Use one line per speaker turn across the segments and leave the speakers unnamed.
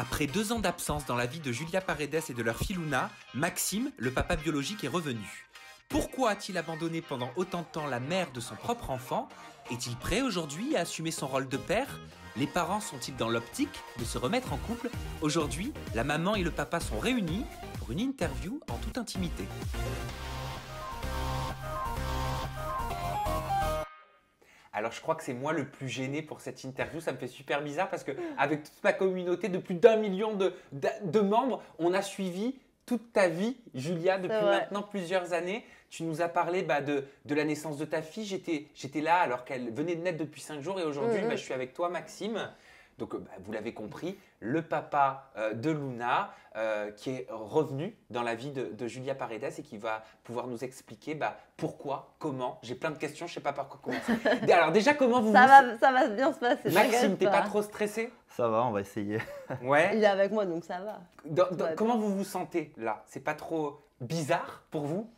Après deux ans d'absence dans la vie de Julia Paredes et de leur fille Luna, Maxime, le papa biologique, est revenu. Pourquoi a-t-il abandonné pendant autant de temps la mère de son propre enfant Est-il prêt aujourd'hui à assumer son rôle de père Les parents sont-ils dans l'optique de se remettre en couple Aujourd'hui, la maman et le papa sont réunis pour une interview en toute intimité. Alors je crois que c'est moi le plus gêné pour cette interview. Ça me fait super bizarre parce que avec toute ma communauté de plus d'un million de, membres, on a suivi toute ta vie, Julia, depuis maintenant plusieurs années. Tu nous as parlé bah, de, la naissance de ta fille. J'étais là alors qu'elle venait de naître depuis cinq jours et aujourd'hui, mm-hmm. bah, je suis avec toi, Maxime. Donc, euh, bah, vous l'avez compris, le papa euh, de Luna euh, qui est revenu dans la vie de, Julia Paredes et qui va pouvoir nous expliquer bah, pourquoi, comment. J'ai plein de questions, je ne sais pas par quoi commencer. Alors déjà, comment vous... Ça, vous...
Va, ça va bien se passer. Maxime, tu pas. pas trop
stressé
Ça va, on va essayer. ouais. Il est
avec moi, donc ça va.
Comment vous vous sentez là C'est pas trop bizarre pour vous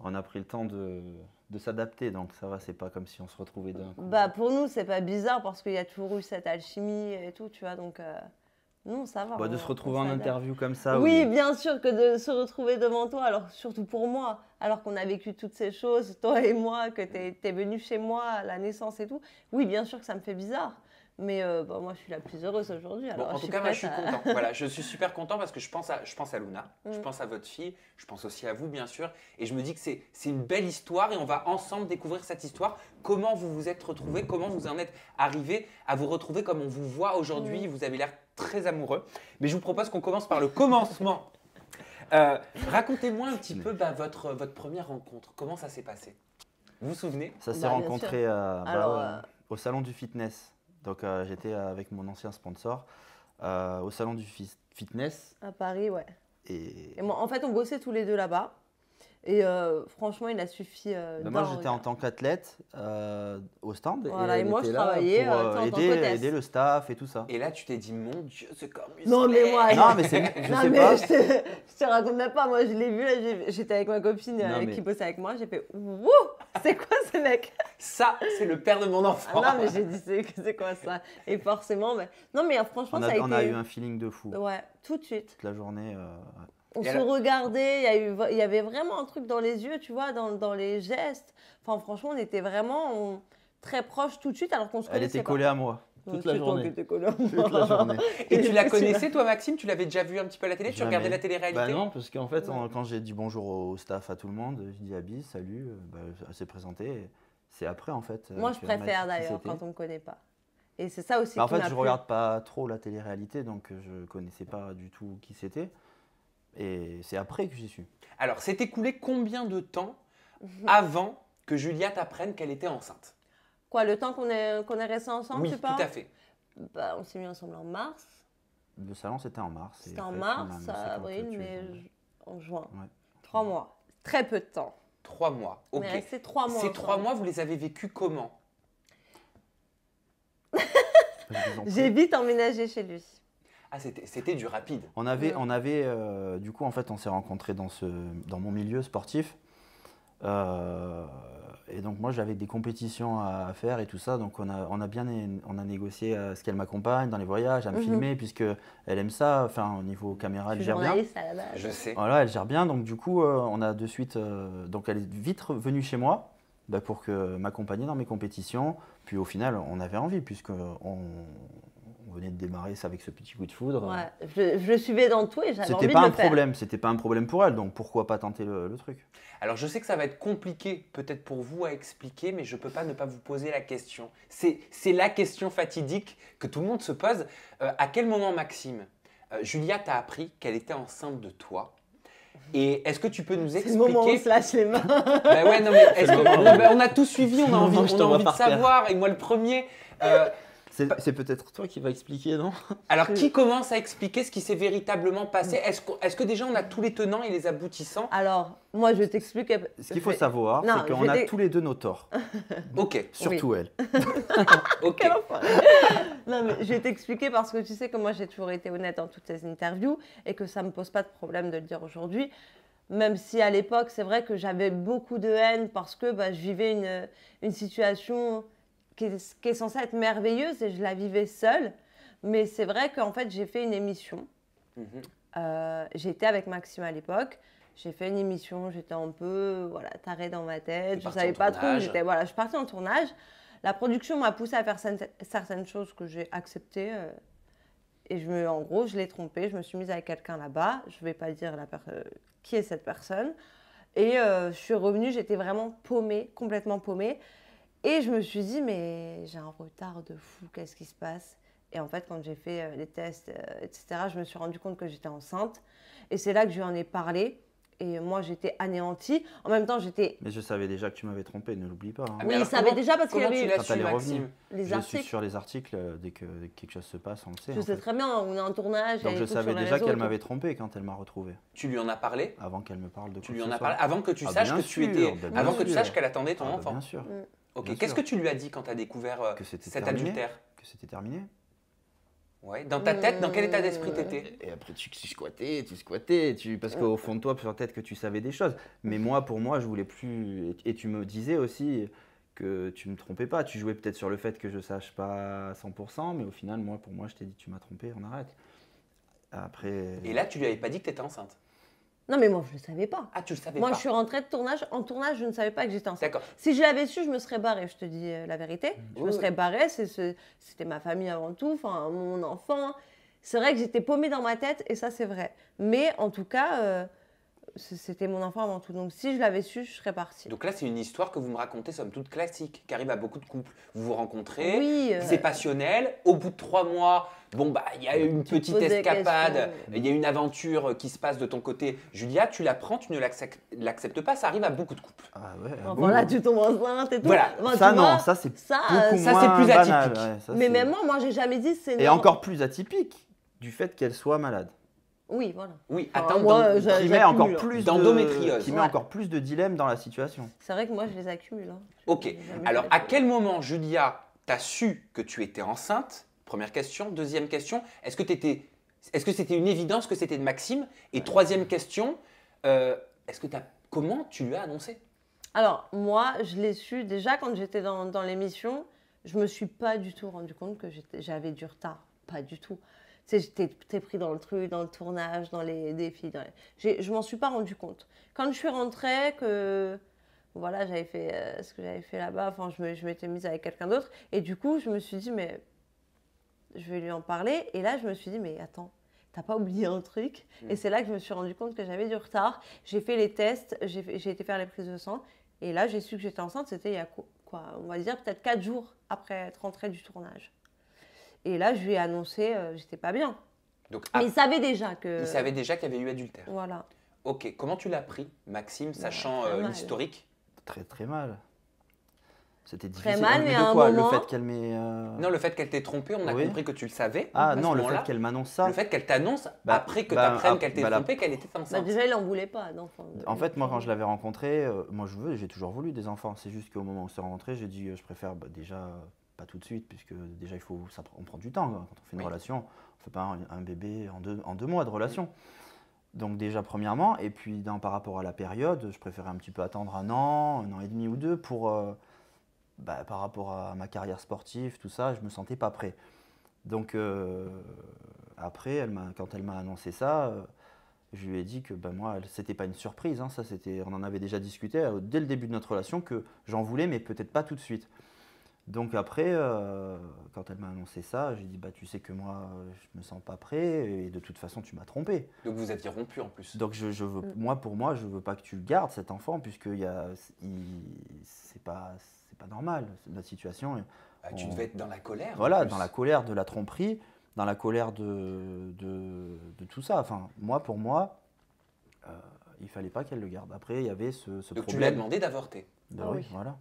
On a pris le temps de de s'adapter. Donc ça va, c'est pas comme si on se retrouvait d'un coup.
Bah pour nous, c'est pas bizarre parce qu'il y a toujours eu cette alchimie et tout, tu vois. Donc euh, non, ça va. Bah, de se retrouver en interview comme ça. Oui, bien sûr que de se retrouver devant toi, alors surtout pour moi, alors qu'on a vécu toutes ces choses, toi et moi, que tu es, venu chez moi à la naissance et tout. Oui, bien sûr que ça me fait bizarre. Mais euh, bah, moi, je suis la plus heureuse aujourd'hui. en tout cas, je suis content.
voilà, je suis super content parce que je pense à, Luna, je mm. pense à votre fille, je pense aussi à vous, bien sûr. Et je me dis que c'est une belle histoire et on va ensemble découvrir cette histoire. Comment vous vous êtes retrouvés, comment vous en êtes arrivés à vous retrouver comme on vous voit aujourd'hui. Vous avez l'air très amoureux. Mais je vous propose qu'on commence par le commencement. Euh, racontez-moi un petit peu bah, votre, première rencontre. Comment ça s'est passé
Vous vous souvenez Ça s'est bah, rencontré euh, au salon du fitness. Donc euh, j'étais avec mon ancien sponsor euh, au salon du fitness.
À Paris, ouais. Et... en fait, on bossait tous les deux là-bas. Et euh, franchement, il a suffi. Euh, bah, moi, j'étais
en tant qu'athlète euh, au stand. et, moi, je travaillais pour, aider, aider, le staff et tout ça. Et là, tu t'es dit, mon Dieu, c'est comme Non, mais moi. non, mais c'est. Je non, sais mais pas. Je,
te, raconte pas. Moi, je l'ai vu. J'étais avec ma copine qui bossait avec moi. J'ai fait, wouh, c'est quoi ce mec Ça, c'est le père de mon ah enfant. non, mais j'ai dit, c'est quoi ça Et forcément, mais... non, mais franchement, on a, ça a été. On a eu un
feeling de fou. Ouais, tout de suite. Toute la journée on se
regardait, il y, il y, avait vraiment un truc dans les yeux, tu vois, dans, les gestes. Enfin, franchement, on était vraiment très proches tout de suite alors qu'on se connaissait Elle était collée
à moi. Toute la, journée.
Et, tu la connaissais, toi, Maxime Tu l'avais déjà vue un petit peu à la télé Tu regardais la télé-réalité bah Non, parce qu'en fait, quand
j'ai dit bonjour au staff, à tout le monde, je dis Abby, salut, euh, bah, elle s'est présentée. C'est après, en fait. Euh, moi, je préfère d'ailleurs quand on ne
me connaît pas. Et c'est ça aussi. Bah, en fait, je ne regarde
pas trop la télé-réalité, donc euh, je ne connaissais pas du tout qui c'était. Et c'est après que j'ai su.
Alors, c'est écoulé combien de temps avant que Juliette apprenne qu'elle était enceinte
Quoi, le temps qu'on est, qu'on est resté ensemble, oui, tu parles tout à fait. Bah, on s'est mis ensemble en mars.
Le salon, c'était en mars. C'était en mars, avril, euh, mais
en juin. Trois mois. Très peu de temps.
Trois mois. Ok. c'est trois mois. Ces trois mois, vous les avez vécus comment J'ai
vite emménagé chez lui.
Ah, c'était du rapide. On avait, on
avait euh, du coup, en fait, on s'est rencontrés dans, ce, dans mon milieu sportif. Euh, et donc, moi, j'avais des compétitions à, faire et tout ça. Donc, on a, on a bien on a négocié euh, ce qu'elle m'accompagne dans les voyages, à me mhm. filmer, puisque elle aime ça. Enfin, au niveau caméra, elle gère bien. Je sais. Voilà, elle gère bien. Donc, du coup, on a de suite. donc, elle est vite venue chez moi. Bah, pour que m'accompagner dans mes compétitions. Puis au final, on avait envie, puisqu'on venait de démarrer ça avec ce petit coup de foudre.
Euh. Je, je, suivais dans tout et j'avais envie pas un problème,
c'était pas un problème pour elle, donc pourquoi pas tenter le, truc
Alors je sais que ça va être compliqué peut-être pour vous à expliquer, mais je peux pas ne pas vous poser la question. C'est la question fatidique que tout le monde se pose. Euh, à quel moment, Maxime, euh, Julia t'a appris qu'elle était enceinte de toi et est-ce que tu peux nous expliquer le moment où on se lâche les mains. Bah mais on, a, on tout suivi, on a envie, on a envie de savoir, et moi le premier.
C'est peut-être toi qui va expliquer, non Alors,
qui commence à expliquer ce qui s'est véritablement passé Est-ce que, est que, déjà on a tous les tenants et les aboutissants Alors, moi, je t'explique. Ce qu'il faut savoir, c'est qu'on a tous
les deux nos torts. ok. Surtout elle.
ok. non, mais je vais t'expliquer parce que tu sais que moi, j'ai toujours été honnête dans toutes ces interviews et que ça ne me pose pas de problème de le dire aujourd'hui même si à l'époque, c'est vrai que j'avais beaucoup de haine parce que bah, je vivais une situation qui est, qui censée être merveilleuse et je la vivais seule. Mais c'est vrai qu'en fait, j'ai fait une émission. Mhm. Euh, j'étais avec Maxime à l'époque. J'ai fait une émission, j'étais un peu voilà, tarée dans ma tête, je ne savais pas trop. J'étais, voilà, je suis en tournage. La production m'a poussée à faire certaines choses que j'ai acceptées. Euh, et je me, en gros, je l'ai trompée. Je me suis mise avec quelqu'un là-bas. Je ne vais pas dire la euh, qui est cette personne. Et je suis revenue, j'étais vraiment paumée, complètement paumée. Et je me suis dit, mais j'ai un retard de fou, qu'est-ce qui se passe Et en fait, quand j'ai fait euh, les tests, euh, etc., je me suis rendu compte que j'étais enceinte. Et c'est là que je lui en ai parlé. Et moi, j'étais anéantie. En même temps, j'étais.
Mais je savais déjà que tu m'avais trompé, ne l'oublie pas. Hein. Ah, oui, il savait déjà parce qu'il y avait eu. la Maxime je suis sur les articles, euh, dès que, quelque chose se passe, on le sait. Je sais
très bien, on est en tournage. Donc je savais déjà qu'elle m'avait
trompé quand elle m'a retrouvée.
Tu lui en as parlé Avant qu'elle me parle de quoi Tu lui en as parlé avant que tu ah, saches que tu étais. Avant que tu saches qu'elle attendait ton ah, bah, enfant. Bien sûr. Mm. Ok, qu'est-ce que tu lui as dit quand tu as découvert euh, que cet adultère
Que c'était terminé. Ouais. Dans ta tête, dans quel état d'esprit euh, t'étais Et après, tu, squattais, tu squattais, tu... parce euh. qu'au fond de toi, peut-être que tu savais des choses. Mais moi, pour moi, je voulais plus. Et tu me disais aussi que tu ne me trompais pas. Tu jouais peut-être sur le fait que je sache pas 100%, mais au final, moi, pour moi, je t'ai dit, tu m'as trompé, on arrête. Après. Et là, tu lui avais pas dit que tu étais enceinte
non, mais moi, je ne savais pas. Ah, tu le savais moi, pas. Moi, je suis rentrée de tournage. En tournage, je ne savais pas que j'étais enceinte. D'accord. Si je l'avais su, je me serais barrée, je te dis euh, la vérité. Mmh. Je me serais barrée. C'était ma famille avant tout, enfin, mon enfant. C'est vrai que j'étais paumée dans ma tête, et ça, c'est vrai. Mais en tout cas, euh, c'était mon enfant avant tout. Donc si je l'avais su, je serais partie.
Donc là, c'est une histoire que vous me racontez, somme toute classique, qui arrive à beaucoup de couples. Vous vous rencontrez, c'est euh, passionnel. Au bout de trois mois, bon bah il y a une petite escapade, il y a une aventure qui se passe de ton côté. Julia, tu la prends, tu ne l'acceptes pas, ça arrive à beaucoup de couples. Ah ouais. Ah là, tu tombes enceinte et tout. ça non, ça
c'est ça, euh, c'est plus atypique. Mais même
moi, moi j'ai jamais dit c'est. Et encore
plus atypique du fait qu'elle soit malade. Oui, voilà. Oui, attends, moi, qui met encore plus d'endométriose. de, qui met encore plus de dilemmes dans la situation.
C'est vrai que moi, je les accumule. Hein.
Ok. Alors, à quel
moment, Julia, t'as su que tu étais enceinte Première question. Deuxième question, est-ce que c'était une évidence que c'était de Maxime Et troisième question, euh, est-ce que comment tu lui as annoncé
Alors, moi, je l'ai su déjà quand j'étais dans, l'émission. Je me suis pas du tout rendu compte que j'avais du retard. Pas du tout sais, j'étais très pris dans le truc, dans le tournage, dans les défis. Je ne Je m'en suis pas rendu compte. Quand je suis rentrée, que voilà, j'avais fait euh, ce que j'avais fait là-bas, enfin, je m'étais mise avec quelqu'un d'autre. Et du coup, je me suis dit, mais je vais lui en parler. Et là, je me suis dit, mais attends, t'as pas oublié un truc. Mm. Et c'est là que je me suis rendu compte que j'avais du retard. J'ai fait les tests, j'ai été faire les prises de sang. Et là, j'ai su que j'étais enceinte, c'était il y a quoi, on va dire peut-être 4 jours après être rentrée du tournage. Et là, je lui ai annoncé, euh, j'étais pas bien.
Donc, Mais ah. il savait
déjà que. savait
déjà qu'il y avait eu adultère. Voilà. Ok, comment tu l'as pris,
Maxime, bah, sachant euh, l'historique Très très mal. C'était difficile. Très mal, mais à un moment- Le fait qu'elle m'ait. Euh, non,
le fait qu'elle t'ait trompé, on a compris
que tu le savais. Ah non, le fait qu'elle m'annonce ça. Le fait qu'elle t'annonce
bah, après que bah, ah, qu'elle t'ait trompé, qu'elle était
Bah, déjà, elle n'en voulait pas d'enfants. En fait, moi, quand je
l'avais rencontrée, moi, je veux, j'ai toujours voulu des enfants. C'est juste qu'au moment où on s'est rencontrés, j'ai dit, je préfère déjà pas tout de suite, puisque déjà, il faut, on prend du temps. Hein. Quand on fait une relation, on ne fait pas un, bébé en deux, en mois de relation. Donc déjà, premièrement, et puis par rapport à la période, je préférais un petit peu attendre un an, un an et demi ou deux pour, euh, bah, par rapport à ma carrière sportive, tout ça, je ne me sentais pas prêt. Donc euh, après, elle quand elle m'a annoncé ça, euh, je lui ai dit que ben moi, c'était pas une surprise, hein. ça c'était, on en avait déjà discuté dès le début de notre relation que j'en voulais, mais peut-être pas tout de suite. Donc après, euh, quand elle m'a annoncé ça, j'ai dit bah tu sais que moi je me sens pas prêt et de toute façon tu m'as trompé.
Donc vous aviez rompu en plus.
Donc je, veux, mm. moi pour moi je veux pas que tu gardes cet enfant puisque il y a, c'est pas c'est pas normal la situation. Euh, ah, tu devais être
dans la colère. Voilà, dans la
colère de la tromperie, dans la colère de de, tout ça. Enfin moi pour moi. Euh, il fallait pas qu'elle le garde. Après, il y avait ce, ce Donc Tu lui as demandé d'avorter. Ben ah oui, voilà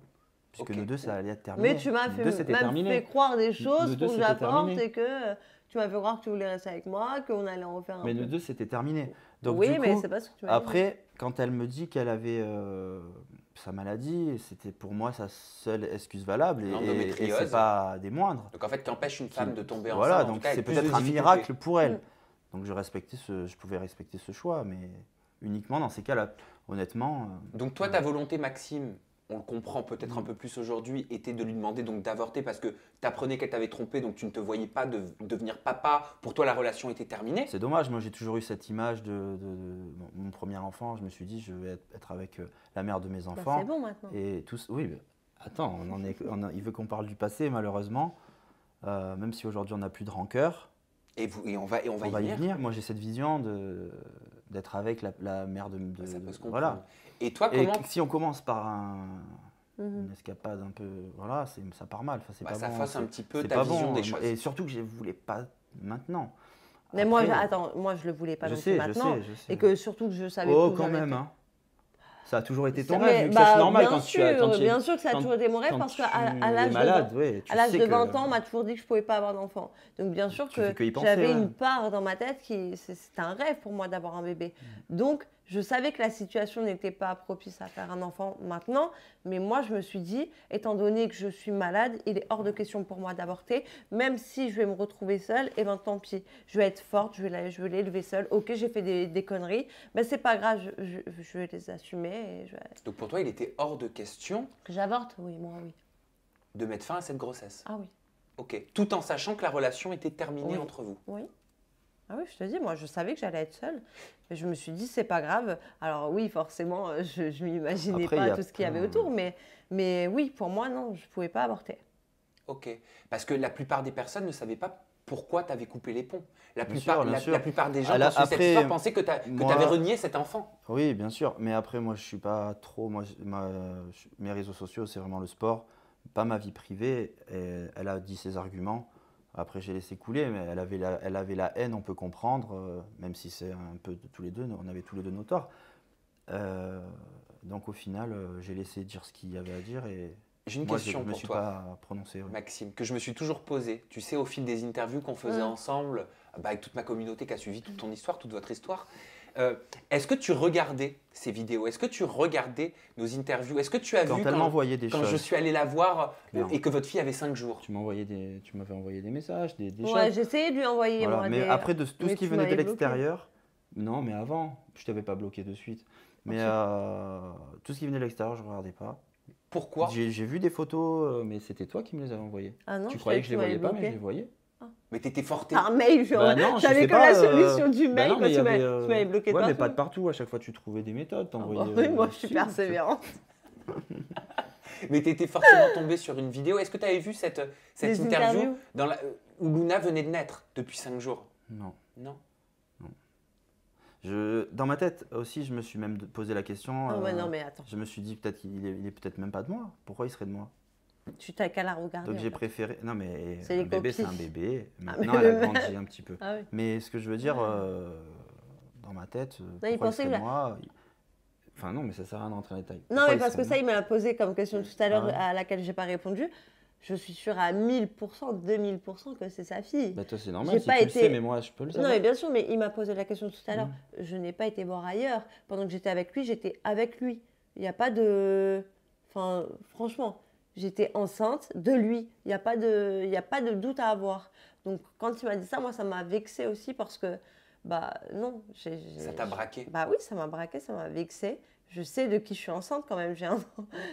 puisque nous deux, ça allait être terminé. Mais tu m'as fait, fait, croire des choses que j'apporte et
que euh, tu m'as fait croire que tu voulais rester avec moi, qu'on allait en refaire un Mais nous deux,
c'était terminé. Donc, oui, du mais c'est pas que tu Après, quand elle me dit qu'elle avait euh, sa maladie, c'était pour moi sa seule excuse valable et, et c'est pas des moindres. Donc en fait, tu empêches une femme de tomber enceinte. Voilà, donc c'est peut-être un miracle pour elle. Mm. Donc je, respectais ce, je pouvais respecter ce choix, mais uniquement dans ces cas-là, honnêtement. Euh, donc
toi, ta volonté,
Maxime, on le comprend peut-être un mm. peu plus aujourd'hui, était de lui
demander donc d'avorter parce que tu apprenais qu'elle t'avait trompé, donc tu ne te voyais pas de, devenir papa. Pour toi, la
relation était terminée. C'est dommage, moi j'ai toujours eu cette image de, mon premier enfant. Je me suis dit, je vais être avec euh, la mère de mes bah, enfants. c'est bon maintenant. Et tous, oui, mais attends, on en est, il veut qu'on parle du passé, malheureusement, euh, même si aujourd'hui on n'a plus de rancœur. Et, vous, et on
va, et on va, y, venir.
Moi j'ai cette vision de d'être avec la, mère de. Ah, voilà. Et toi, si on commence par un, mhm. une escapade un peu, voilà, ça part mal. Bah, ça fasse un petit peu ta vision des choses. Et surtout que je ne voulais pas maintenant.
Mais moi, attends, moi je le voulais pas je maintenant, je sais, je sais. et que surtout que je savais. Oh, quand même.
Hein ça a toujours été ton rêve, c'est bah, normal bien quand sûr, tu as, Bien sûr que ça a toujours été mon rêve, parce qu'à à, l'âge de, 20 ans, on
m'a toujours dit que je ne pouvais pas avoir d'enfant. Donc bien sûr que, j'avais une part dans ma tête qui. C'était un rêve pour moi d'avoir un bébé. Mmh. Donc je savais que la situation n'était pas propice à faire un enfant maintenant, mais moi je me suis dit, étant donné que je suis malade, il est hors de question pour moi d'avorter, même si je vais me retrouver seule, et eh ben tant pis, je vais être forte, je vais l'élever seule, ok j'ai fait des, conneries, mais c'est pas grave, je, vais les
assumer. Donc pour toi il était hors de question
Que j'avorte, oui, moi oui.
De mettre fin à cette grossesse Ah oui. Ok, tout en sachant que la relation était terminée entre vous Oui.
Ah oui, je te dis, moi, je savais que j'allais être seule. je me suis dit, c'est pas grave. Alors oui, forcément,
euh, je, m'imaginais pas tout ce qu'il y avait autour,
mais, mais oui, pour moi, non, je ne pouvais pas avorter.
Ok. Parce que la plupart des personnes ne savaient pas pourquoi tu avais coupé les ponts. La, plupart, la, plupart des gens la, après, pensaient que tu avais renié cet enfant.
Oui, bien sûr. Mais après, moi, je ne suis pas trop. Moi, mes réseaux sociaux, c'est vraiment le sport, pas ma vie privée. elle a dit ses arguments. Après, j'ai laissé couler, mais elle avait la, elle avait la haine, on peut comprendre, euh, même si c'est un peu de tous les deux, on avait tous les deux nos torts. Euh, donc au final, euh, j'ai laissé dire ce qu'il y avait à dire et j'ai une question je, me prononcé,
Maxime, que je me suis toujours posé, Tu sais, au fil des interviews qu'on faisait ensemble, bah, avec toute ma communauté qui a suivi toute ton histoire, toute votre histoire, euh, est-ce que tu regardais ces vidéos Est-ce que tu regardais nos interviews Est-ce que tu as vu quand, des quand je suis allé la voir
euh, et que votre fille avait 5 jours Tu m'envoyais des, m'avais envoyé des messages, des, des Ouais,
j'essayais de lui envoyer. des messages. mais après tout ce qui venait de l'extérieur,
non, mais avant, je t'avais pas bloqué de suite. Mais euh, tout ce qui venait de l'extérieur, je ne regardais pas. Pourquoi J'ai vu des photos, mais c'était toi qui me les avais envoyées. Ah non, tu croyais que je les voyais pas, mais je les voyais. Mais t'étais forté. Par mail, genre. Bah la euh, solution du bah mail non, tu m'avais euh... mais pas de partout. À chaque fois, tu trouvais des méthodes. Ah bah euh, moi,
je suis euh. persévérante.
mais tu étais forcément tombé sur une vidéo.
Est-ce que tu avais vu cette, interview dans la... où Luna venait de naître depuis cinq jours Non. Non.
non. Je... dans ma tête aussi, je me suis même posé la question. Ah non, mais attends. Je me suis dit, peut-être qu'il est peut-être même pas de moi. Pourquoi il serait de moi
tu t'as qu'à la regarder. Donc j'ai
préféré. Non, mais un bébé, c'est un bébé. Ah, Maintenant, elle a grandi un petit peu. Ah mais ce que je veux dire, euh, dans ma tête, euh, non, il pensait que moi. Enfin, non, mais ça sert à rien d'entrer en détail. Non, mais parce que ça, il
m'a posé comme question tout à l'heure, ah à laquelle je n'ai pas répondu. Je suis sûre à 1000%, 2000% que c'est sa fille. Bah, toi, c'est normal, si pas tu été... le sais, mais moi, je peux le savoir. Non, mais bien sûr, mais il m'a posé la question tout à l'heure. Mm. Je n'ai pas été voir ailleurs. Pendant que j'étais avec lui, j'étais avec lui. Il n'y a pas de. Enfin, franchement j'étais enceinte de lui. Il n'y a, pas de, a pas de doute à avoir. Donc quand il m'a dit ça, moi, ça m'a vexée aussi parce que, bah non. j'ai… ça t'a braqué Bah oui, ça m'a braqué, ça m'a vexée. Je sais de qui je suis enceinte quand même, j'ai un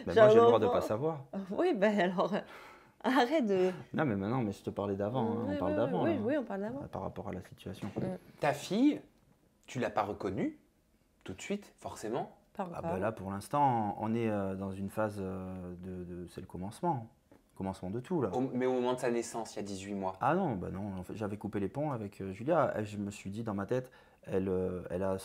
Mais bah, moi, j'ai le droit de ne pas savoir.
Oui, ben alors, euh, arrête de...
Non, mais maintenant, mais je te parlais d'avant, hein. on parle d'avant. Oui, hein. oui, on parle d'avant. Euh, par rapport à la situation. Mm. Ta fille, tu l'as pas reconnue tout de suite, forcément ah, bah là, pour l'instant, on est euh, dans une phase euh, de. c'est le commencement. Commencement de tout,
mais au moment de sa naissance, il y a 18 mois.
Ah non, bah non. j'avais coupé les ponts avec euh, Julia. je me suis dit dans ma tête, elle, a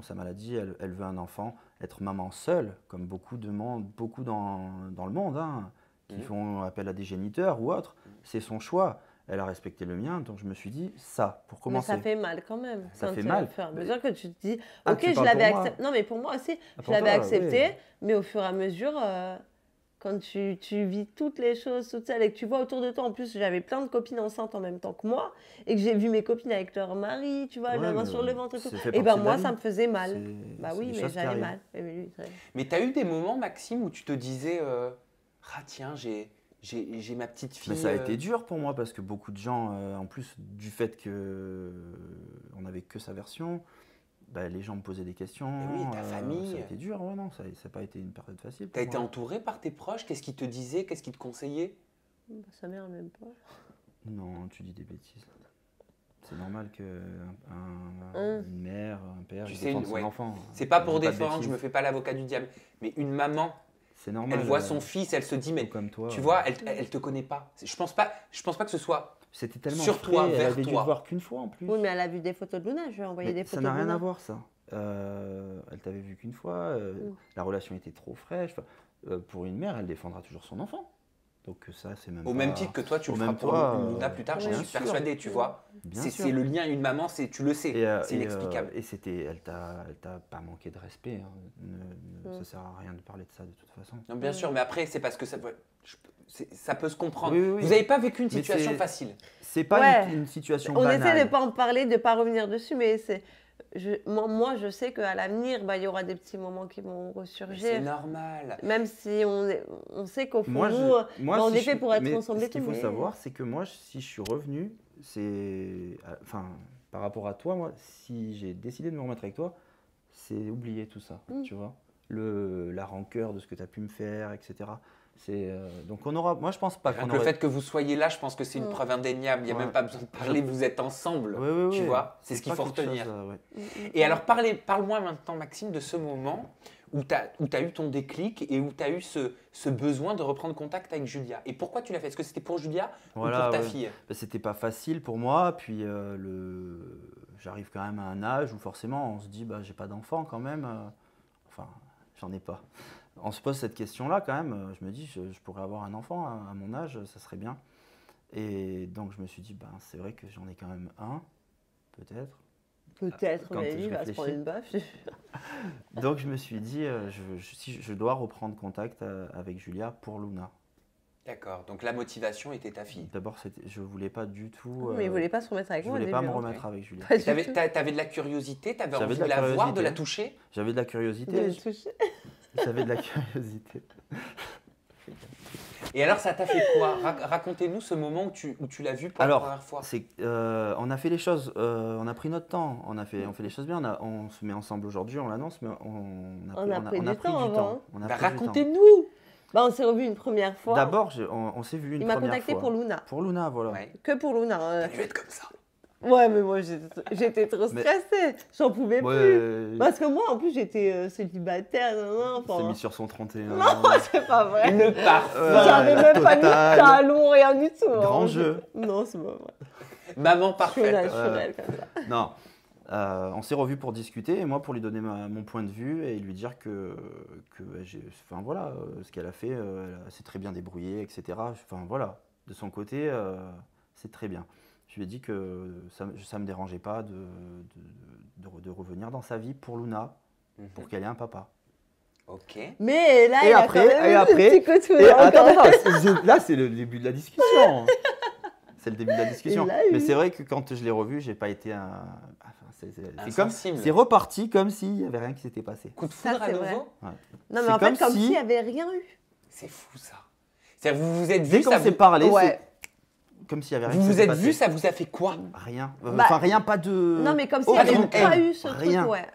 sa maladie, elle, veut un enfant, être maman seule, comme beaucoup de beaucoup dans, le monde, hein, qui mhm. font appel à des géniteurs ou autres. Mhm. C'est son choix elle a respecté le mien, donc je me suis dit ça pour commencer. ça fait
mal quand même. Ça fait mal. Au fur et à mesure que tu te dis, ah, ok, je l'avais accepté. Non, mais pour moi aussi, ah, je l'avais accepté, mais au fur et à mesure, euh, quand tu, vis toutes les choses, toutes celles, et que tu vois autour de toi, en plus, j'avais plein de copines enceintes en même temps que moi, et que j'ai vu mes copines avec leur mari, tu vois, la main sur le ventre et tout. Et ben moi, ça me faisait mal. Bah oui, mais j'avais mal.
Mais, tu as eu des moments, Maxime, où tu te disais, euh, ah tiens, j'ai j'ai ma petite bah, fille. Mais ça a euh, été
dur pour moi parce que beaucoup de gens, euh, en plus du fait que euh, on n'avait que sa version, bah, les gens me posaient des questions. Et eh oui, ta famille. ça a été dur, ouais, non, ça n'a pas été une période facile. Tu as été
entouré par tes proches Qu'est-ce qu'ils te disaient Qu'est-ce qu'ils te conseillaient
bah, Sa mère, même pas.
Non, tu dis des bêtises. C'est normal que hein? une mère, un père, enfant. C'est pas pour défendre, je me fais
pas l'avocat du diable, mais une maman
elle voit euh, son fils, elle se dit mais
tu vois, elle, elle te connaît pas. Je pense pas, je pense pas que ce soit c'était tellement sur toi, vers elle dû voir
qu'une fois en plus. Oui, mais elle
a vu des photos de Luna. Je lui ai envoyé des photos. Ça n'a rien à voir
ça. Euh, elle t'avait vu qu'une fois. Euh, mm. La relation était trop fraîche. pour une mère, elle défendra toujours son enfant. Donc euh, ça, c'est même Au même titre que toi, tu le feras pour euh, plus tard, j'en suis persuadé, tu vois. C'est le lien une maman, c'est tu le sais, euh, c'est inexplicable. et c'était, elle t'a pas manqué de respect. Ça hein. Ne, Ça mm. sert à rien de parler de ça de toute façon. Non, bien mm. sûr, mais
après, c'est parce que ça, ça peut se comprendre. Vous n'avez pas vécu une situation facile. C'est pas une,
situation On banale. On
essaie de ne pas en parler, de ne pas revenir dessus, mais c'est moi, je sais qu'à l'avenir, bah, il y aura des petits moments qui vont ressurgir. C'est normal. Même si on, on sait qu'au fond, euh, bah, on est fait pour être ensemble Ce qu'il faut savoir, c'est que moi,
si je suis revenu, c'est. Euh, enfin, par rapport à toi, moi, si j'ai décidé de me remettre avec toi, c'est oublier tout ça, mm. tu vois. Le, la rancœur de ce que tu as pu me faire, etc. Euh, donc on aura. Moi je pense pas qu'on. Le fait que
vous soyez là, je pense que c'est une mm. preuve
indéniable. Il n'y a même pas besoin de parler. Vous êtes ensemble. tu vois, c'est ce qu'il faut retenir.
Euh, mm, mm, et alors parle-moi maintenant Maxime de ce moment où tu as, eu ton déclic et où tu as eu ce, besoin de reprendre contact avec Julia. Et pourquoi tu l'as fait Est-ce que c'était pour Julia ou pour ta fille
bah, C'était pas facile pour moi. Puis euh, le... j'arrive quand même à un âge où forcément on se dit bah j'ai pas d'enfant quand même. Enfin j'en ai pas on se pose cette question-là quand même. Euh, je me dis, je, pourrais avoir un enfant à, mon âge, ça serait bien. Et donc je me suis dit, ben, c'est vrai que j'en ai quand même un, peut-être. Peut-être, mais il va se prendre une
baffe.
donc je me suis dit, euh, je, je dois reprendre contact euh, avec Julia pour Luna.
D'accord, donc la motivation était ta
fille. D'abord, je ne voulais pas du tout. mais il ne voulait pas se remettre avec moi. Je ne voulais pas me hein. remettre avec Julia. Tu
avais, de la curiosité, tu avais envie de la, voir, de la toucher
J'avais de la curiosité. De la vous de la curiosité.
Et alors, ça t'a fait quoi Racontez-nous ce moment où tu, où tu l'as vu pour la première fois.
Euh, on a fait les choses, euh, on a pris notre temps, on a fait, on fait les choses bien, on, se met ensemble aujourd'hui, on l'annonce, mais on, a, on, a, on a pris, du, temps Racontez-nous
bah, on s'est revu une première fois. D'abord,
on, s'est vu une première fois. Il m'a contacté pour Luna. Pour Luna, voilà.
Que pour Luna. Euh... va être comme ça. Ouais, mais moi, j'étais trop stressée. J'en pouvais plus. Euh, Parce que moi, en plus, j'étais euh, célibataire. Non, mis
sur son 31. Non,
c'est pas vrai. Le parfum. Euh, J'avais même pas mis de talons, rien du tout. Hein. Grand jeu. Non, c'est pas vrai.
Maman parfaite. suis comme ça. Non. Euh, on s'est revus pour discuter et moi pour lui donner mon point de vue et lui dire que, bah, enfin voilà, ce qu'elle a fait, elle s'est très bien débrouillée, etc. Enfin voilà, de son côté, c'est très bien. Tu lui as dit que ça ne me dérangeait pas de, de, revenir dans sa vie pour Luna, mhm. pour qu'elle ait un papa. Ok. Mais là, et après, et après, là, c'est le début de la discussion. c'est le début de la discussion. Mais c'est vrai que quand je l'ai revu, j'ai pas été un. C'est comme c'est reparti comme s'il n'y avait rien qui s'était passé. Coup de foudre ça, à nouveau. Non mais en fait comme s'il n'y
avait rien eu. C'est fou ça.
vous vous êtes vu, Dès qu'on s'est parlé, comme s'il y avait rien. Vous vous êtes vu, ça vous a fait quoi Rien. Bah, enfin, rien, pas de.
Non, mais comme s'il n'y avait pas eu ce truc, ouais.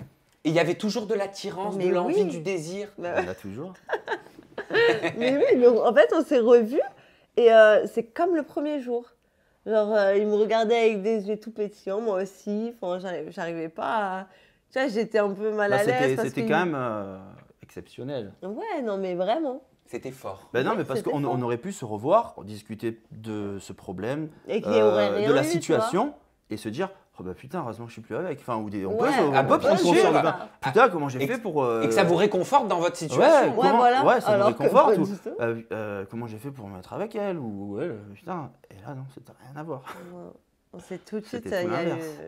Et il y avait toujours de l'attirance, de l'envie, du désir. Il y en
a toujours.
mais oui, en fait, on s'est revus et euh, c'est comme le premier jour. Genre, euh, il me regardait avec des yeux tout pétillants, moi aussi. Enfin, j'arrivais pas à... Tu vois, j'étais un peu mal bah, à l'aise. C'était quand même
euh, exceptionnel.
Ouais, non, mais vraiment. C'était
fort.
Ben non, mais parce qu'on aurait pu se revoir, discuter de ce problème, euh, de la situation, et se dire oh bah putain, heureusement que je suis plus avec. Enfin, on peut, on, peut putain, comment j'ai fait pour. Euh, et que ça vous réconforte dans votre situation. Ouais, voilà. ouais ça me réconforte. Euh, comment j'ai fait pour m'être avec elle ou putain. Et là, non, n'a rien à voir. On s'est tout de suite.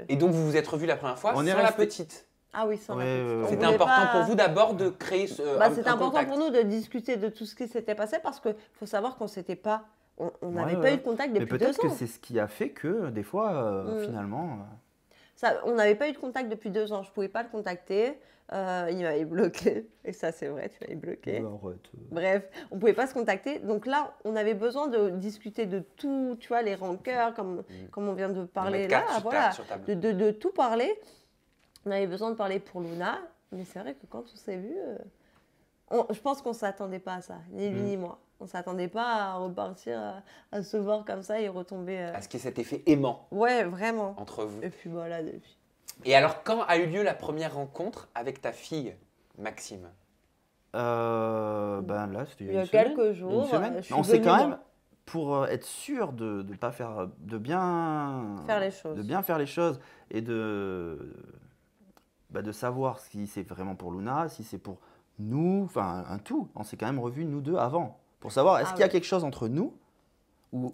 Et donc, vous vous êtes revus la première fois on sans est la petite ah oui, sans ouais, C'était important pour vous
d'abord de créer ce.
Bah, C'était important pour
nous de discuter de tout ce qui s'était passé parce qu'il faut savoir qu'on s'était pas. On n'avait pas eu de contact depuis deux ans. Peut-être que c'est ce
qui a fait que, des fois, euh, mm. finalement. Euh,
ça, on n'avait pas eu de contact depuis deux ans. Je ne pouvais pas le contacter. Euh, il m'avait bloqué. Et ça, c'est vrai, tu m'avais bloqué. Bah, Bref, on ne pouvait pas se contacter. Donc là, on avait besoin de discuter de tout, tu vois, les rancœurs, comme, mm. comme on vient de parler là. Voilà, de, de, de, tout parler on avait besoin de parler pour Luna, mais c'est vrai que quand on s'est vu, euh, je pense qu'on s'attendait pas à ça, ni lui hmm. ni moi. On s'attendait pas à repartir, à, se voir comme ça et retomber. À ce
qu'il y ait cet effet aimant.
Ouais, vraiment. Entre vous. Et puis voilà, depuis.
Et alors, quand a eu lieu la première rencontre avec ta fille, Maxime
euh, hmm. Ben là, c'était il y a, quelques jours. Une semaine. Euh, on s'est quand même, pour euh, être sûr de, ne pas faire, de bien faire les choses, de bien faire les choses et de bah, de savoir si c'est vraiment pour Luna, si c'est pour nous, enfin un tout. On s'est quand même revus, nous deux, avant, pour savoir est-ce ah qu'il y a quelque chose entre nous ou,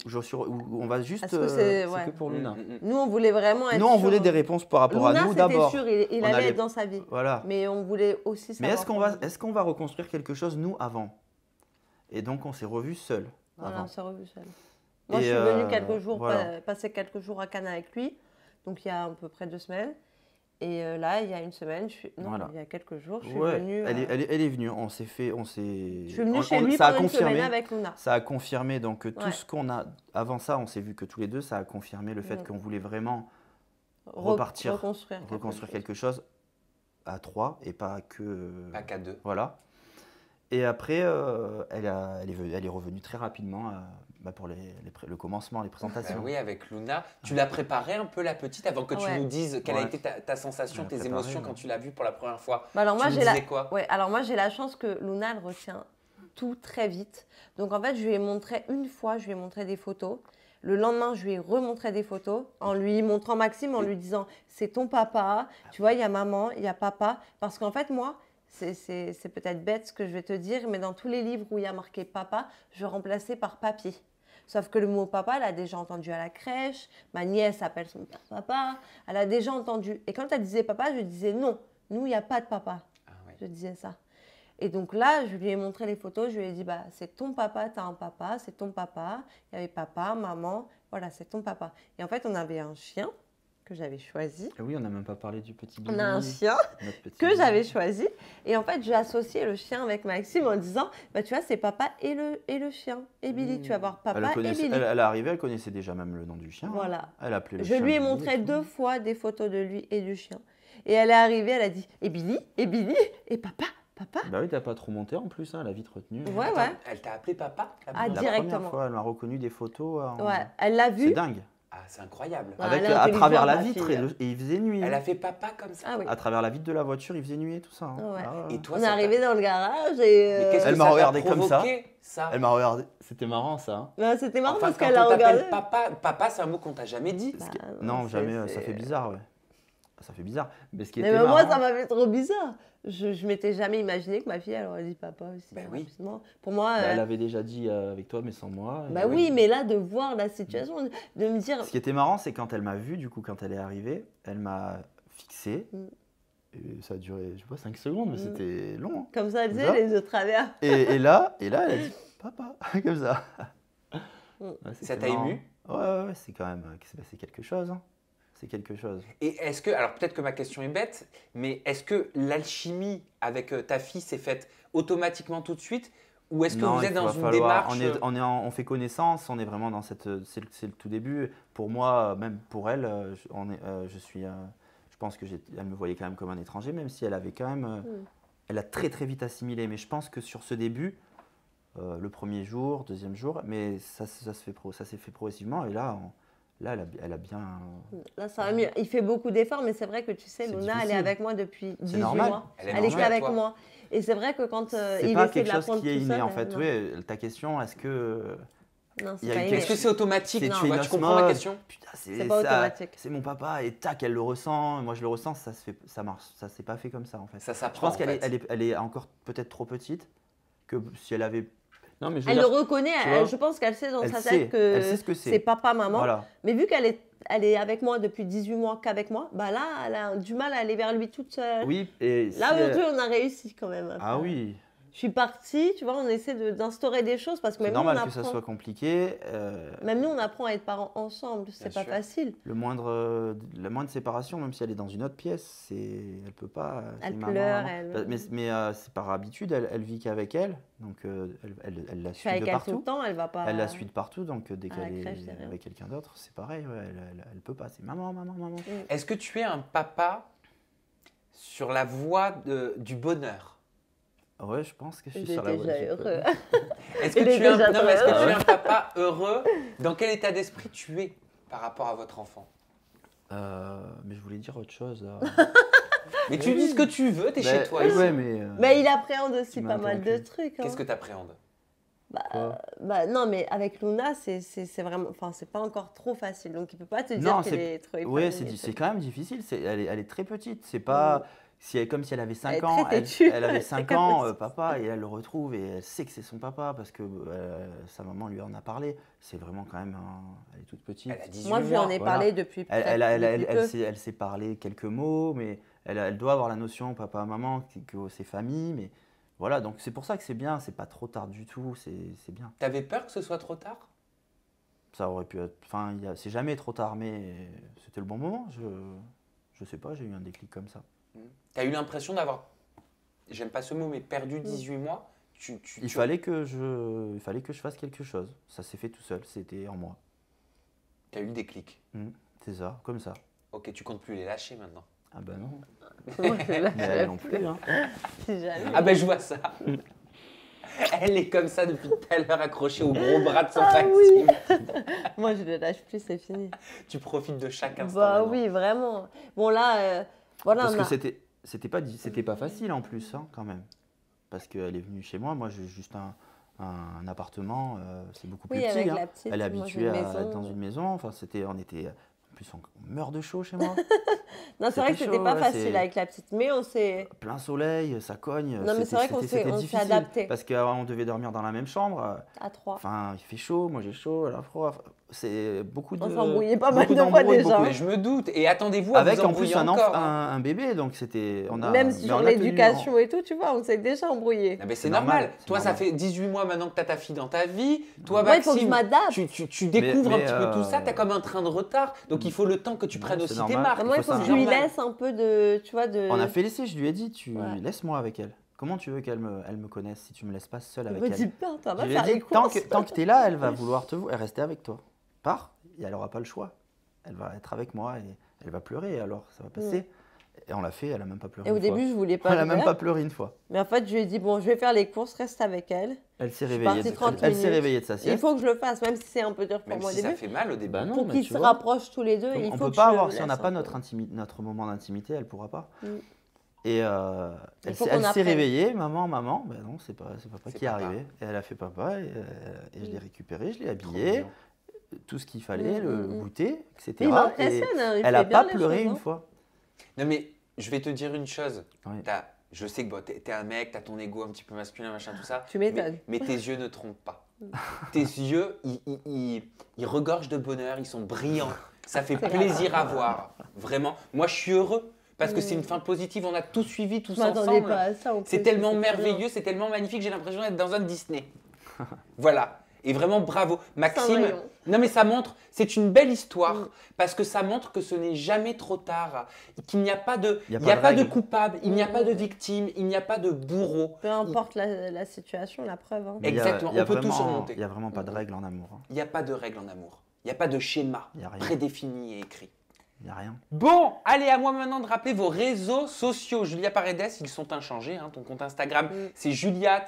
on va juste. Euh, c'est -ce que pour Luna. Mm, mm, mm. Nous,
on voulait vraiment être. Nous, on voulait des réponses
par rapport à nous d'abord. sûr, il, allait, être dans sa vie. Voilà.
Mais on voulait aussi savoir. Mais est-ce qu'on
va, est qu'on va reconstruire quelque chose, nous, avant Et donc, on s'est revus seuls. Voilà, on s'est revus seuls. Moi, je suis venue euh, quelques jours, euh,
passer quelques jours à Cannes avec lui. Donc, il y a à peu près deux semaines. Et euh, là, il y a une semaine, je suis... non, il y a quelques jours, je suis venue. Euh, elle,
est, elle, est, venue, on s'est fait, on Je suis venue chez lui pour une semaine avec Luna. Ça a confirmé donc euh, tout ce qu'on a. Avant ça, on s'est vu que tous les deux, ça a confirmé le fait mm. qu'on voulait vraiment repartir, reconstruire, quelque, reconstruire quelque, chose. à trois et pas que. Pas qu'à deux. Voilà. Et après, elle, a, elle, est, elle, est, revenue très rapidement. À, bah, pour les, le commencement, les présentations. Ben oui,
avec Luna. Tu l'as préparée un peu la
petite avant que tu nous dises
quelle a été ta, sensation, tes émotions quand tu l'as vue pour la première fois. Bah alors, moi, j'ai la... quoi ouais,
alors moi j'ai la chance que Luna elle retient tout très vite. Donc en fait je lui ai montré une fois, je lui ai montré des photos. Le lendemain, je lui ai remontré des photos en lui montrant Maxime, en lui disant c'est ton papa, ah tu vois, il y a maman, il y a papa. Parce qu'en fait, moi, c'est peut-être bête ce que je vais te dire, mais dans tous les livres où il y a marqué papa, je remplaçais par papi ». Sauf que le mot papa, elle a déjà entendu à la crèche, ma nièce appelle son père papa, elle a déjà entendu. Et quand elle disait papa, je disais non, nous, il n'y a pas de papa. Ah je disais ça. Et donc là, je lui ai montré les photos, je lui ai dit, bah, c'est ton papa, t'as un papa, c'est ton papa, il y avait papa, maman, voilà, c'est ton papa. Et en fait, on avait un chien, que j'avais
choisi. Ah oui, on n'a même pas parlé du petit Billy. On a un chien
que j'avais choisi. Et en fait, j'ai associé le chien avec Maxime en disant bah, Tu vois, c'est papa et le, et le chien. Et Billy, tu vas hmm. voir papa elle et Billy. Elle, elle
est arrivée, elle connaissait déjà même le nom du chien. Hein. Voilà. Elle appelait le Je lui ai montré deux
fois des photos de lui et du chien. Et elle est arrivée, elle a dit Et Billy, et Billy, et papa,
papa. Bah oui, t'as pas trop monté en plus, elle hein, a vite retenu. Ouais, ouais.
Elle t'a appelé papa Ah, la Première
fois, elle m'a reconnu des photos. Hein. Ouais, elle l'a vu. C'est dingue.
Ah, c'est incroyable. à travers la vitre, et,
il faisait nuit. Elle a fait
papa comme ça. Ah à
travers la vitre de la voiture, il faisait nuit et tout ça. Hein. Ah, et on est arrivé
dans le garage et. Euh, elle m'a regardé comme ça. Elle
m'a regardé. C'était marrant ça. Hein.
Bah, c'était marrant parce qu'elle a papa, papa, c'est un mot qu'on t'a jamais dit. Bah, non, jamais.
Euh, ça fait bizarre, ouais. Ça fait bizarre. Mais ce qui bah, moi, ça m'a
fait trop bizarre. Je, je m'étais jamais imaginé que ma fille, elle aurait dit papa bah Pour moi. Bah, elle euh, avait
déjà dit euh, avec toi, mais sans moi. Bah oui, mais
là, de voir la situation, de me dire. Ce qui
était marrant, c'est quand elle m'a vu, du coup, quand elle est arrivée, elle m'a fixé. Mm. Et ça a duré, je sais pas, 5 secondes, mais mm. c'était long. Hein.
Comme ça, elle faisait
les yeux travers.
Et, là, et là, elle a dit papa, comme ça.
Mm. ça t'a ému Ouais, ouais,
c'est quand même. Euh, s'est passé quelque chose. Hein c'est quelque chose.
Et est-ce que, alors peut-être que ma question est bête, mais est-ce que l'alchimie avec euh, ta fille s'est faite automatiquement tout de suite ou est-ce que vous êtes dans une démarche on, est,
euh, on, fait connaissance, on est vraiment dans cette. Euh, c'est le, tout début. Pour moi, même pour elle, je, on je suis. je pense que elle me voyait quand même comme un étranger, même si elle avait quand même. Mm. Elle a très très vite assimilé. Mais je pense que sur ce début, le premier jour, deuxième jour, mais ça, ça se fait ça s'est fait progressivement. Et là, on, Là, elle a, bien.
Là, ça va mieux. Il fait beaucoup d'efforts, mais c'est vrai que tu sais, Luna, elle est avec moi depuis 18 mois. Elle, est, avec moi. Et c'est vrai que quand euh, il pas quelque chose qui est inné, en fait. Tu Oui,
euh, ta question, est-ce que. Non, c'est pas Est-ce que c'est automatique non. Bah, tu, comprends ma question c'est pas automatique. C'est mon papa et tac, elle le ressent. Moi, je le ressens. Ça se ça marche. Ça s'est pas fait comme ça en fait. Ça s'apprend. Je pense qu'elle est encore peut-être trop petite que si elle avait elle le reconnaît, je
pense qu'elle sait dans sa tête que c'est papa, maman. Mais vu qu'elle est, elle est avec moi depuis 18 mois qu'avec moi, bah là, elle a du mal à aller vers lui toute seule. Oui,
et Là, aujourd'hui, euh,
on a réussi quand même. Ah oui, je suis partie, tu vois, on essaie d'instaurer des choses parce que même normal on que ça soit
compliqué. Euh, même
nous, on apprend à être parents ensemble, c'est pas facile.
Le moindre, euh, la moindre séparation, même si elle est dans une autre pièce, c'est, elle peut pas. Euh, elle pleure, elle. Mais, mais c'est par habitude, elle, elle vit qu'avec elle, donc elle, elle, la suit de partout. Elle temps,
elle va pas. Elle la suit
de partout, donc dès ah, qu'elle est avec quelqu'un d'autre, c'est pareil, Elle elle, peut pas. C'est maman, maman, maman. Mm. Est-ce que tu es un
papa sur la voie de, du bonheur? Ouais, je
pense que je suis sur la voie. Est-ce
que, heureux. est est-ce que tu es un papa heureux Dans quel état d'esprit tu es par rapport à votre enfant
euh, Mais je voulais dire autre chose. Euh. mais tu dis ce que tu veux, t'es chez toi. Euh,
mais, il appréhende aussi pas mal de trucs. Hein. Qu'est-ce que tu bah, bah, non, mais avec Luna, c'est vraiment. Enfin, c'est pas encore trop facile. Donc, il peut pas te dire qu'elle est... trop Oui, c'est
quand même difficile. elle, est, très petite. C'est pas. Mm si comme si elle avait 5 ans, elle, elle, avait 5 ans, euh, papa, et elle le retrouve et elle sait que c'est son papa parce que euh, sa maman lui en a parlé. C'est vraiment quand même, elle est toute petite. Moi, je lui en ai parlé depuis. Elle, elle, s'est parlé quelques mots, mais elle, doit avoir la notion papa, maman, que, que c'est famille, mais voilà. Donc c'est pour ça que c'est bien, c'est pas trop tard du tout, c'est bien.
T'avais peur que ce soit trop tard
Ça aurait pu être. Enfin, c'est jamais trop tard, mais c'était le bon moment. Je, je sais pas, j'ai eu un déclic comme ça.
Tu as eu l'impression d'avoir, j'aime pas ce mot, mais perdu 18 mm. mois tu, tu, il, Fallait
que je, il fallait que je fasse quelque chose. Ça s'est fait tout seul, c'était en moi. Tu as eu le déclic. Mm, c'est ça, comme ça.
Ok, tu comptes plus les lâcher maintenant. Ah ben non. elle non plus. Hein. Ah ben, je vois ça. Elle est comme ça depuis tout à l'heure accrochée au gros bras de son ah
Moi je le lâche plus, c'est fini.
Tu profites de chaque
instant. Bah oui, vraiment. Bon là, euh, parce que
c'était, c'était pas, c'était pas euh, facile en plus, hein, quand même. Parce qu'elle est venue chez moi, moi j'ai juste un, un appartement, euh, c'est beaucoup plus petit. Hein. elle est habituée à être dans une maison. Enfin, c'était, on était, en plus on, meurt de chaud chez moi. non, c'est vrai que c'était pas facile avec
la petite, mais on s'est.
Plein soleil, ça cogne. Non, mais c'est vrai qu'on s'est, adapté. Parce qu'on devait dormir dans la même chambre. À trois. Enfin, il fait chaud, moi j'ai chaud, elle a froid c'est beaucoup de. On s'embrouillait pas mal de fois déjà. Hein. Mais je me doute. Et attendez-vous à Avec en plus un, hein. un, un, bébé, donc c'était. On Même sur l'éducation
et tout, tu vois, on s'est déjà embrouillé. Ah, mais c'est normal.
Toi, ça fait 18 mois maintenant que tu as ta fille dans ta vie. Toi, Maxime, tu, tu, découvres un petit peu tout ça. Euh, tu as comme un train de retard. Donc il faut le temps que tu prennes aussi normal. tes Moi, il faut, que je lui laisse
un peu de. Tu vois, de... On a fait
laisser, je lui ai dit, tu laisse-moi avec elle. Comment tu veux qu'elle me, elle me connaisse si tu me laisses pas seule avec elle Me dis pas, Tant que tu es là, elle va vouloir te rester avec toi part, et elle n'aura pas le choix. Elle va être avec moi et elle va pleurer, alors ça va passer. Et on l'a fait, elle n'a même pas pleuré. Et au début, je voulais pas. Elle n'a même pas pleuré une fois.
Mais en fait, je lui ai dit bon, je vais faire les courses, reste avec elle. Elle s'est réveillée.
Elle, s'est réveillée de sa sieste. Il
faut que je le fasse, même si c'est un peu dur pour
moi au début. Ça fait mal au débat,
Pour qu'ils se rapprochent tous les deux. il peut pas avoir si on n'a pas
notre notre moment d'intimité, elle pourra pas. Mm. Et euh, elle, s'est réveillée, maman, maman. Ben non, c'est pas, papa qui est arrivé. Et elle a fait papa, et euh, je l'ai mm. récupéré, je l'ai habillé, tout ce qu'il fallait, mm, le mm, mm. goûter, etc. Hein, elle n'a pas pleuré une hein. fois.
Non, mais je vais te dire une chose. je sais que tu t'es es un mec, as ton ego un petit peu masculin, machin, tout ça. Tu m'étonnes. Mais, tes yeux ne trompent pas. tes yeux, ils, ils, regorgent de bonheur, ils sont brillants. Ça fait plaisir à voir. Vraiment. Moi, je suis heureux. Parce que c'est une fin positive, on a tout suivi tous ensemble. C'est tellement merveilleux, c'est tellement magnifique, j'ai l'impression d'être dans un Disney. voilà. Et vraiment bravo. Maxime, non mais ça montre, c'est une belle histoire mm. parce que ça montre que ce n'est jamais trop tard,
qu'il n'y a pas de, il a, pas, de,
coupable, il n'y a mm, pas de mm, victime, il n'y a pas de bourreau. Peu importe
la, situation, la preuve. Hein. Exactement,
on peut tous tout Il n'y a vraiment pas de règles en amour. Hein.
Il n'y a pas de règles en amour. Il n'y a pas de schéma prédéfini et écrit. Il n'y a rien. Bon, allez, à moi maintenant de rappeler vos réseaux sociaux. Julia Paredes, ils sont inchangés. Hein. ton compte Instagram, c'est julia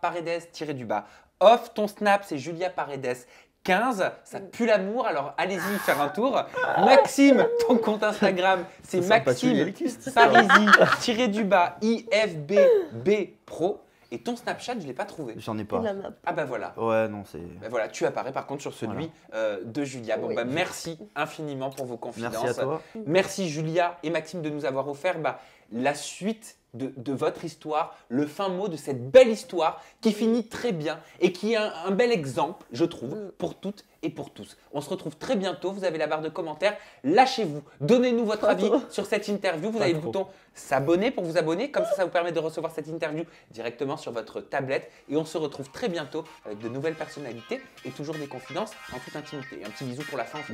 paredes bas Off ton snap, c'est Julia Paredes. 15, ça mm. pue l'amour, alors allez-y faire un tour. Maxime, ton compte Instagram, c'est Maxime Parisi, du bas, IFBB Pro. Et ton Snapchat, je ne l'ai pas trouvé. J'en ai pas. Ah bah voilà.
Ouais, non, c'est.
Bah voilà, tu apparais par contre sur celui euh, de Julia. Bon, bah, merci infiniment pour vos confidences. Merci mm. Merci Julia et Maxime de nous avoir offert bah, la suite de, votre histoire, le fin mot de cette belle histoire qui finit très bien et qui est un, bel exemple, je trouve, pour toutes et pour tous. On se retrouve très bientôt. Vous avez la barre de commentaires. Lâchez-vous. Donnez-nous votre avis sur cette interview. Vous avez le bouton s'abonner pour vous abonner. Comme ça, ça vous permet de recevoir cette interview directement sur votre tablette. Et on se retrouve très bientôt avec de nouvelles personnalités et toujours des confidences en toute intimité. un petit bisou pour la fin.